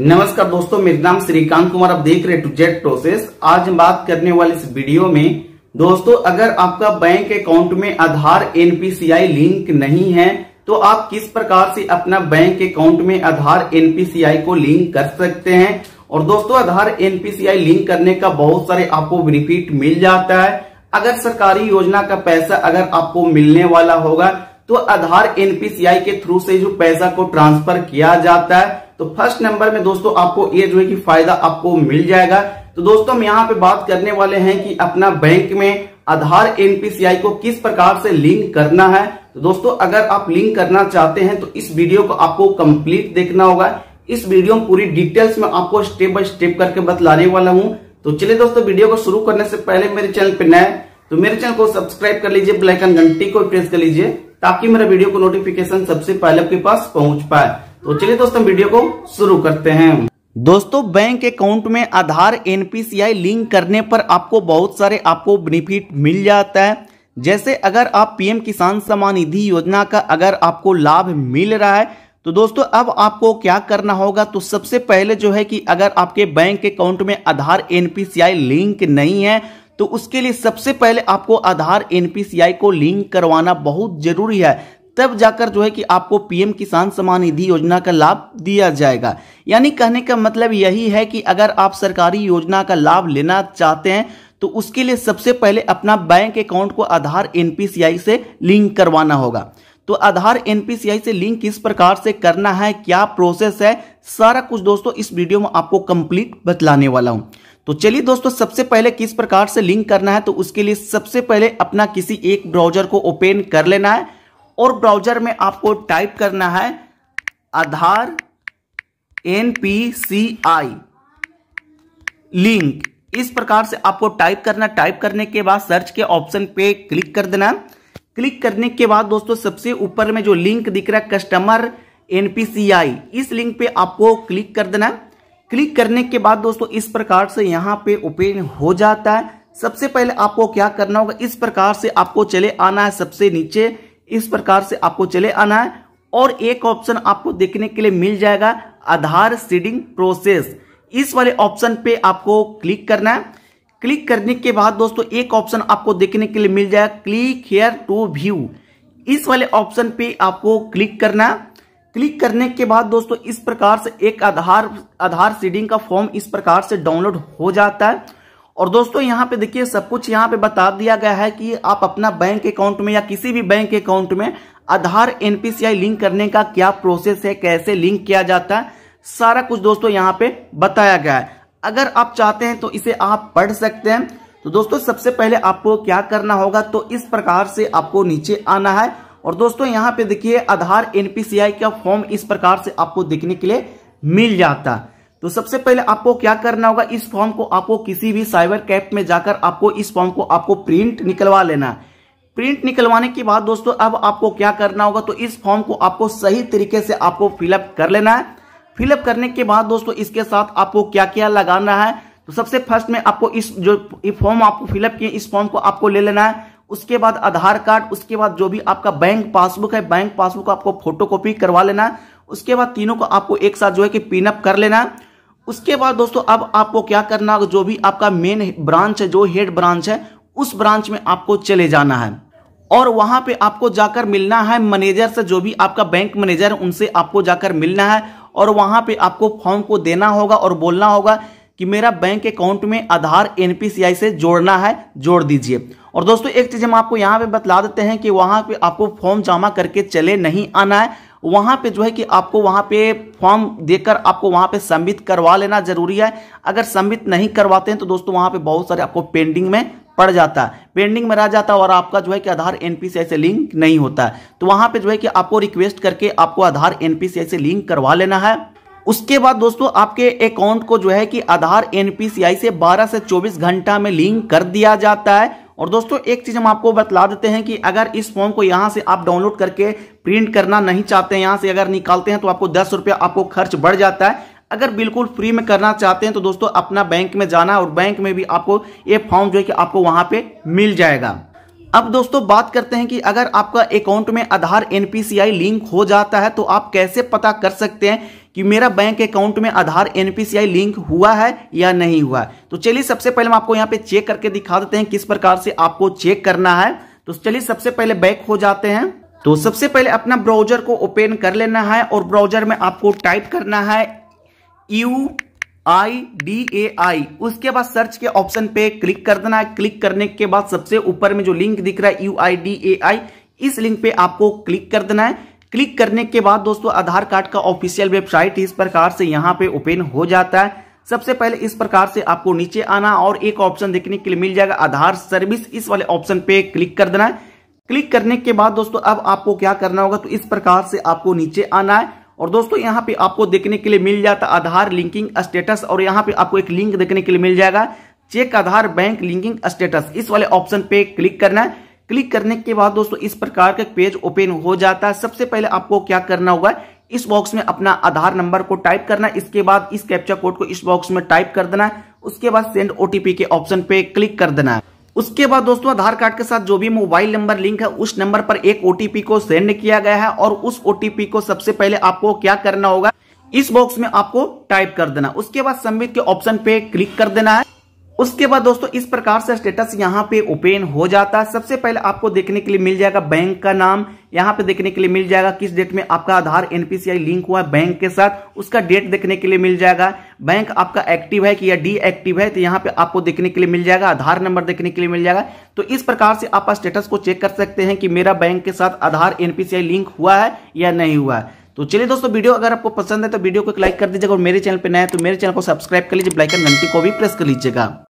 नमस्कार दोस्तों मेरा नाम श्रीकांत कुमार आप देख रहे टू जेट प्रोसेस आज हम बात करने वाले इस वीडियो में दोस्तों अगर आपका बैंक अकाउंट में आधार एनपीसीआई लिंक नहीं है तो आप किस प्रकार से अपना बैंक अकाउंट में आधार एनपीसीआई को लिंक कर सकते हैं और दोस्तों आधार एनपीसीआई लिंक करने का बहुत सारे आपको बेनिफिट मिल जाता है अगर सरकारी योजना का पैसा अगर आपको मिलने वाला होगा तो आधार एनपीसीआई के थ्रू से जो पैसा को ट्रांसफर किया जाता है तो फर्स्ट नंबर में दोस्तों आपको ये जो है कि फायदा आपको मिल जाएगा तो दोस्तों हम यहाँ पे बात करने वाले हैं कि अपना बैंक में आधार एनपीसीआई को किस प्रकार से लिंक करना है तो दोस्तों अगर आप लिंक करना चाहते हैं तो इस वीडियो को आपको कंप्लीट देखना होगा इस वीडियो में पूरी डिटेल्स में आपको स्टेप बाय स्टेप करके बतलाने वाला हूँ तो चलिए दोस्तों वीडियो को शुरू करने से पहले मेरे चैनल पर नए तो मेरे चैनल को सब्सक्राइब कर लीजिए ब्लैक एंड घंटी को प्रेस कर लीजिए ताकि मेरे वीडियो को नोटिफिकेशन सबसे पहले आपके पास पहुंच पाए तो चलिए दोस्तों वीडियो को शुरू करते हैं दोस्तों बैंक अकाउंट में आधार एनपीसीआई लिंक करने पर आपको बहुत सारे आपको बेनिफिट मिल जाता है जैसे अगर आप पीएम किसान सम्मान निधि योजना का अगर आपको लाभ मिल रहा है तो दोस्तों अब आपको क्या करना होगा तो सबसे पहले जो है कि अगर आपके बैंक अकाउंट में आधार एनपीसीआई लिंक नहीं है तो उसके लिए सबसे पहले आपको आधार एनपीसीआई को लिंक करवाना बहुत जरूरी है तब जाकर जो है कि आपको पीएम किसान सम्मान निधि योजना का लाभ दिया जाएगा यानी कहने का मतलब यही है कि अगर आप सरकारी योजना का लाभ लेना चाहते हैं तो उसके लिए सबसे पहले अपना बैंक अकाउंट को आधार एनपीसीआई से लिंक करवाना होगा तो आधार एनपीसीआई से लिंक किस प्रकार से करना है क्या प्रोसेस है सारा कुछ दोस्तों इस वीडियो में आपको कंप्लीट बतलाने वाला हूं तो चलिए दोस्तों सबसे पहले किस प्रकार से लिंक करना है तो उसके लिए सबसे पहले अपना किसी एक ब्राउजर को ओपन कर लेना है और ब्राउजर में आपको टाइप करना है Aadhaar N P C I link इस प्रकार से आपको टाइप करना टाइप करने के बाद सर्च के ऑप्शन पे क्लिक कर देना क्लिक करने के बाद दोस्तों सबसे ऊपर में जो लिंक दिख रहा है कस्टमर एनपीसीआई इस लिंक पे आपको क्लिक कर देना है क्लिक करने के बाद दोस्तों इस प्रकार से यहाँ पे ओपन हो जाता है सबसे पहले आपको क्या करना होगा इस प्रकार से आपको चले आना है सबसे नीचे इस प्रकार से आपको चले आना है और एक ऑप्शन आपको देखने के लिए मिल जाएगा आधार सीडिंग प्रोसेस इस वाले ऑप्शन पे आपको क्लिक करना है क्लिक करने के बाद दोस्तों एक ऑप्शन आपको देखने के लिए मिल जाएगा क्लिक हेयर टू व्यू इस वाले ऑप्शन पे आपको क्लिक करना है क्लिक करने के बाद दोस्तों इस प्रकार से एक आधार आधार सीडिंग का फॉर्म इस प्रकार से डाउनलोड हो जाता है और दोस्तों यहाँ पे देखिए सब कुछ यहाँ पे बता दिया गया है कि आप अपना बैंक अकाउंट में या किसी भी बैंक अकाउंट में आधार एनपीसीआई लिंक करने का क्या प्रोसेस है कैसे लिंक किया जाता है सारा कुछ दोस्तों यहाँ पे बताया गया है अगर आप चाहते हैं तो इसे आप पढ़ सकते हैं तो दोस्तों सबसे पहले आपको क्या करना होगा तो इस प्रकार से आपको नीचे आना है और दोस्तों यहाँ पे देखिए आधार एनपीसीआई का फॉर्म इस प्रकार से आपको देखने के लिए मिल जाता है तो सबसे पहले आपको क्या करना होगा इस फॉर्म को आपको किसी भी साइबर कैप में जाकर आपको इस फॉर्म को आपको प्रिंट निकलवा लेना प्रिंट निकलवाने के बाद दोस्तों अब आपको क्या करना होगा तो इस फॉर्म को आपको सही तरीके से आपको फिलअप कर लेना है फिलअप करने के बाद दोस्तों इसके साथ आपको क्या क्या लगाना है तो सबसे फर्स्ट में आपको इस जो फॉर्म आपको फिलअप किए इस फॉर्म को आपको ले लेना है उसके बाद आधार कार्ड उसके बाद जो भी आपका बैंक पासबुक है बैंक पासबुक आपको कॉपी करवा लेना है उसके बाद तीनों को आपको एक साथ जो है कि पिनअप कर लेना है उसके बाद दोस्तों अब आपको क्या करना जो भी आपका मेन ब्रांच है जो हेड ब्रांच है उस ब्रांच में आपको चले जाना है और वहां पे आपको जाकर मिलना है मैनेजर से जो भी आपका बैंक मैनेजर है उनसे आपको जाकर मिलना है और वहां पे आपको फॉर्म को देना होगा और बोलना होगा कि मेरा बैंक अकाउंट में आधार एनपीसीआई से जोड़ना है जोड़ दीजिए और दोस्तों एक चीज़ हम आपको यहाँ पे बतला देते हैं कि वहाँ पे आपको फॉर्म जमा करके चले नहीं आना है वहाँ पे जो है कि आपको वहाँ पे फॉर्म देकर आपको वहाँ पे सबमिट करवा लेना जरूरी है अगर सबमिट नहीं करवाते हैं तो दोस्तों वहाँ पे बहुत सारे आपको पेंडिंग में पड़ जाता है पेंडिंग में रह जाता है और आपका जो है कि आधार एनपीसीआई से लिंक नहीं होता है तो वहाँ पे जो है कि आपको रिक्वेस्ट करके आपको आधार एनपीसीआई से लिंक करवा लेना है उसके बाद दोस्तों आपके अकाउंट को जो है कि आधार एनपीसीआई से 12 से 24 घंटा में लिंक कर दिया जाता है और दोस्तों एक चीज हम आपको बतला देते हैं कि अगर इस फॉर्म को यहां से आप डाउनलोड करके प्रिंट करना नहीं चाहते हैं यहां से अगर निकालते हैं तो आपको दस रुपया आपको खर्च बढ़ जाता है अगर बिल्कुल फ्री में करना चाहते हैं तो दोस्तों अपना बैंक में जाना और बैंक में भी आपको ये फॉर्म जो है कि आपको वहां पे मिल जाएगा अब दोस्तों बात करते हैं कि अगर आपका अकाउंट में आधार एनपीसीआई लिंक हो जाता है तो आप कैसे पता कर सकते हैं कि मेरा बैंक अकाउंट में आधार एनपीसीआई लिंक हुआ है या नहीं हुआ है तो चलिए सबसे पहले हम आपको यहाँ पे चेक करके दिखा देते हैं किस प्रकार से आपको चेक करना है तो चलिए सबसे पहले बैक हो जाते हैं तो सबसे पहले अपना ब्राउजर को ओपन कर लेना है और ब्राउजर में आपको टाइप करना है यू आई डी ए आई उसके बाद सर्च के ऑप्शन पे क्लिक कर देना है क्लिक करने के बाद सबसे ऊपर में जो लिंक दिख रहा है यू आई डी ए आई इस लिंक पे आपको क्लिक कर देना है क्लिक करने के बाद दोस्तों आधार कार्ड का ऑफिशियल वेबसाइट इस प्रकार से यहाँ पे ओपन हो जाता है सबसे पहले इस प्रकार से आपको नीचे आना और एक ऑप्शन देखने के लिए मिल जाएगा आधार सर्विस इस वाले ऑप्शन पे क्लिक कर देना है क्लिक करने के बाद दोस्तों अब आपको क्या करना होगा तो इस प्रकार से आपको नीचे आना है और दोस्तों यहाँ पे आपको देखने के लिए मिल जाता आधार लिंकिंग स्टेटस और यहाँ पे आपको एक लिंक देखने के लिए मिल जाएगा check Aadhaar bank linking status इस वाले ऑप्शन पे क्लिक करना है क्लिक करने के बाद दोस्तों इस प्रकार का पेज ओपन हो जाता है सबसे पहले आपको क्या करना होगा इस बॉक्स में अपना आधार नंबर को टाइप करना इसके बाद इस कैप्चा कोड को इस बॉक्स में टाइप कर देना उसके बाद सेंड ओटीपी के ऑप्शन पे क्लिक कर देना है उसके बाद दोस्तों आधार कार्ड के साथ जो भी मोबाइल नंबर लिंक है उस नंबर पर एक ओटीपी को सेंड किया गया है और उस ओटीपी को सबसे पहले आपको क्या करना होगा इस बॉक्स में आपको टाइप कर देना उसके बाद सबमिट के ऑप्शन पे क्लिक कर देना है उसके बाद दोस्तों इस प्रकार से स्टेटस यहाँ पे ओपन हो जाता है सबसे पहले आपको देखने के लिए मिल जाएगा बैंक का नाम यहाँ पे देखने के लिए मिल जाएगा किस डेट में आपका आधार एनपीसीआई लिंक हुआ है बैंक के साथ उसका डेट देखने के लिए मिल जाएगा बैंक आपका एक्टिव है कि या डीएक्टिव है तो यहाँ पे आपको देखने के लिए मिल जाएगा आधार नंबर देखने के लिए मिल जाएगा तो इस प्रकार से आप स्टेटस को चेक कर सकते हैं कि मेरा बैंक के साथ आधार एनपीसीआई लिंक हुआ है या नहीं हुआ है तो चलिए दोस्तों वीडियो अगर आपको पसंद है तो वीडियो को एक लाइक कर दीजिएगा और मेरे चैनल पर नया है तो मेरे चैनल को सब्सक्राइब कर लीजिए एंड घंटी को भी प्रेस कर लीजिएगा